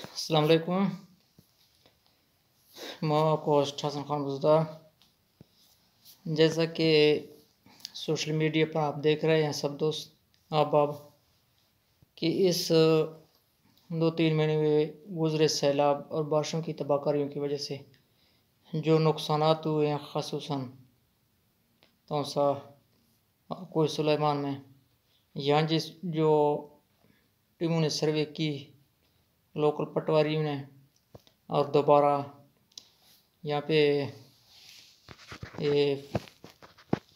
Assalamualaikum. मैं आपको host Hasan Khan बुजदा जैसा कि सोशल मीडिया पर आप देख रहे हैं सब दोस्त आप आप कि इस दो तीन महीने में गुजरे सैलाब और बारिशों की तबाहकारियों की वजह से जो नुकसान हुए हैं खसूस तो सा कोई सुलेमान में यहाँ जिस जो टीमों ने सर्वे की लोकल पटवारी ने और दोबारा यहाँ पे ये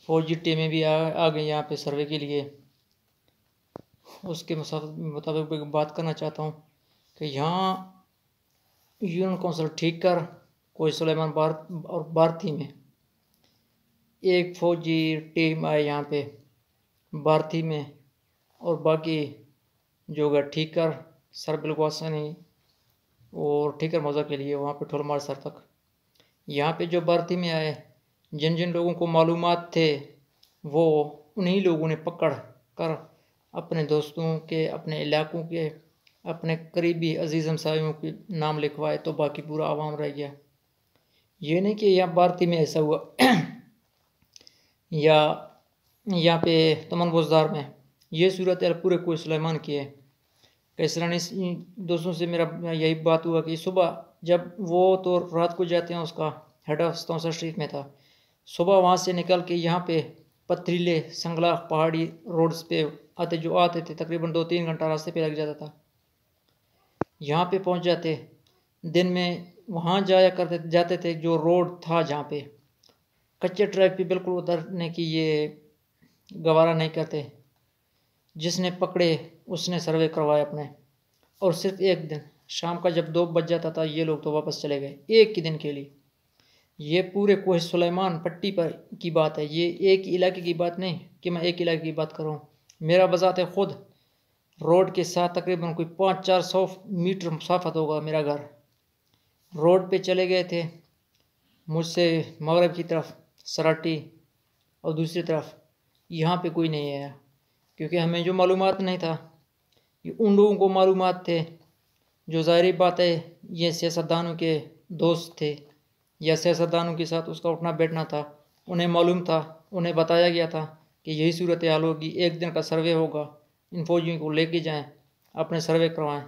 फौजी टीमें भी आ, आ गई यहाँ पे सर्वे के लिए उसके मुताबिक बात करना चाहता हूँ कि यहाँ यूनियन काउंसिल ठीक कर कोई सुलेमान भारत और भारती में एक फौजी टीम आए यहाँ पे भारती में और बाकी जो है ठीक कर सर बिलगवासनी और ठीकर मौजा के लिए वहाँ पे ठोलमार सर तक यहाँ पे जो भर्ती में आए जिन जिन लोगों को मालूम थे वो उन्हीं लोगों ने पकड़ कर अपने दोस्तों के अपने इलाकों के अपने करीबी अजीज़ हमसायों के नाम लिखवाए तो बाकी पूरा आवाम रह गया ये नहीं कि यहाँ भारती में ऐसा हुआ या यहाँ पे तमन बोजदार में ये सूरत पूरे को सलेमान की है कई ने दोस्तों से मेरा यही बात हुआ कि सुबह जब वो तो रात को जाते हैं उसका हेड ऑफ तौसा शरीफ में था सुबह वहाँ से निकल के यहाँ पे पथरीले संगला पहाड़ी रोड्स पे आते जो आते थे तकरीबन दो तीन घंटा रास्ते पे लग जाता था यहाँ पे पहुँच जाते दिन में वहाँ जाया करते जाते थे जो रोड था जहाँ पे कच्चे ट्रैक पे बिल्कुल उतरने की ये गवारा नहीं करते जिसने पकड़े उसने सर्वे करवाए अपने और सिर्फ एक दिन शाम का जब दो बज जाता था ये लोग तो वापस चले गए एक ही दिन के लिए ये पूरे कोह सुलेमान पट्टी पर की बात है ये एक इलाके की बात नहीं कि मैं एक इलाके की बात करूँ मेरा बजात है खुद रोड के साथ तकरीबन कोई पाँच चार सौ मीटर मुसाफत होगा मेरा घर रोड पे चले गए थे मुझसे मगरब की तरफ सराटी और दूसरी तरफ यहाँ पे कोई नहीं आया क्योंकि हमें जो मालूम नहीं था ये उन लोगों को मालूम थे जो ज़ाहरी बात है ये सियासतदानों के दोस्त थे या सियासतदानों के साथ उसका उठना बैठना था उन्हें मालूम था उन्हें बताया गया था कि यही सूरत हाल होगी एक दिन का सर्वे होगा इन फौजियों को लेके जाएं अपने सर्वे करवाएं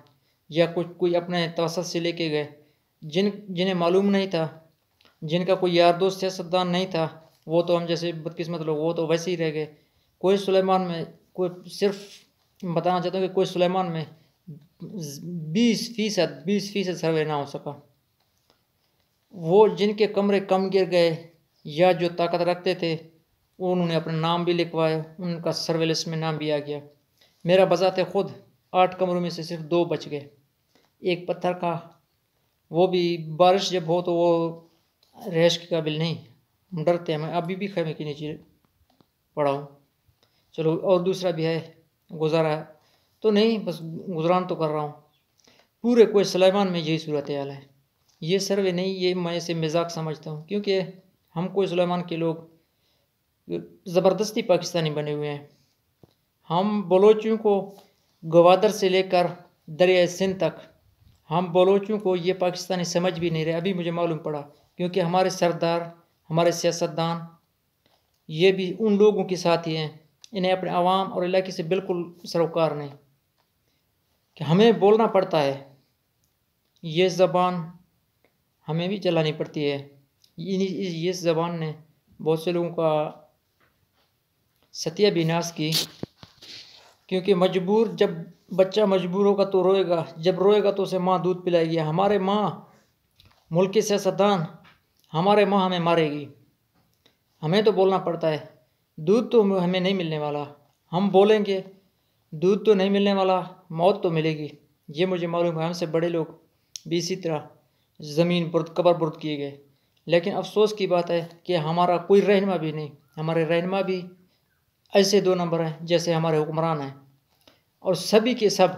या कुछ कोई अपने तवसत से लेके गए जिन जिन्हें मालूम नहीं था जिनका कोई यार दोस्त सियासतदान नहीं था वो तो हम जैसे बदकिस्मत लोग वो तो वैसे ही रह गए कोई सुलेमान में कोई सिर्फ बताना चाहता हूँ कि कोई सुलेमान में बीस फीसद बीस फीसद सर्वे ना हो सका वो जिनके कमरे कम गिर गए या जो ताकत रखते थे उन्होंने अपना नाम भी लिखवाया उनका सर्वे लिस्ट में नाम भी आ गया मेरा बजा थे खुद आठ कमरों में से सिर्फ दो बच गए एक पत्थर का वो भी बारिश जब हो तो वो रहश के काबिल नहीं डरते हैं मैं अभी भी खेमे के नीचे पड़ा हूँ चलो और दूसरा भी है गुजारा है तो नहीं बस गुजरान तो कर रहा हूँ पूरे कोई सलेमान में यही सूरत हाल है ये सर्वे नहीं ये मैं इसे मजाक समझता हूँ क्योंकि हम कोई सलेमान के लोग ज़बरदस्ती पाकिस्तानी बने हुए हैं हम बलोचियों को गवादर से लेकर दरिया सिंध तक हम बलोचियों को ये पाकिस्तानी समझ भी नहीं रहे अभी मुझे मालूम पड़ा क्योंकि हमारे सरदार हमारे सियासतदान ये भी उन लोगों के साथ ही हैं इन्हें अपने आवाम और इलाके से बिल्कुल सरोकार नहीं कि हमें बोलना पड़ता है ये ज़बान हमें भी चलानी पड़ती है ये ज़बान ने बहुत से लोगों का सत्या विनाश की क्योंकि मजबूर जब बच्चा मजबूर होगा तो रोएगा जब रोएगा तो उसे माँ दूध पिलाएगी हमारे माँ मुल्क सियासतदान हमारे माँ हमें मारेगी हमें तो बोलना पड़ता है दूध तो हमें नहीं मिलने वाला हम बोलेंगे दूध तो नहीं मिलने वाला मौत तो मिलेगी ये मुझे मालूम है हमसे बड़े लोग भी इसी तरह ज़मीन बुरद कबर बुरद किए गए लेकिन अफसोस की बात है कि हमारा कोई रहनमा भी नहीं हमारे रहनमा भी ऐसे दो नंबर हैं जैसे हमारे हुक्मरान हैं और सभी के सब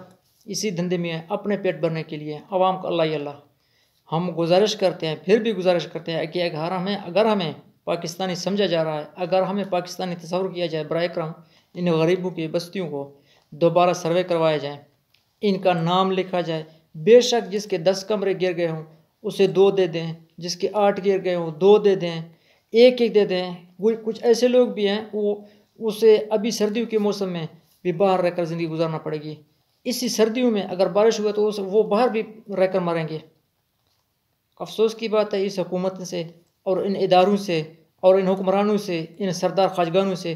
इसी धंधे में हैं अपने पेट भरने के लिए आवाम का अल्लाह अल्लाह हम गुजारिश करते हैं फिर भी गुजारिश करते हैं कि अगर हमें अगर हमें पाकिस्तानी समझा जा रहा है अगर हमें पाकिस्तानी तस्वर किया जाए बर करम इन गरीबों की बस्तियों को दोबारा सर्वे करवाया जाए इनका नाम लिखा जाए बेशक जिसके दस कमरे गिर गए हों उसे दो दे दें जिसके आठ गिर गए हों दो दे दें एक एक दे दें वो कुछ ऐसे लोग भी हैं वो उसे अभी सर्दियों के मौसम में भी बाहर रहकर ज़िंदगी गुजारना पड़ेगी इसी सर्दियों में अगर बारिश हुआ तो वो बाहर भी रहकर मरेंगे अफसोस की बात है इस हुकूमत से और इन इदारों से और इन हुक्मरानों से इन सरदार खाजगानों से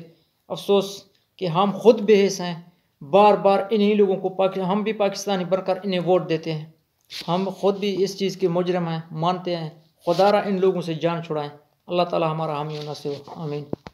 अफसोस कि हम खुद बेहस हैं बार बार इन्हीं लोगों को पाकिस्तान हम भी पाकिस्तानी बनकर इन्हें वोट देते हैं हम खुद भी इस चीज़ के मुजरम हैं मानते हैं खुदारा इन लोगों से जान छुड़ाएं अल्लाह ताला हमारा हामी नसीब आमीन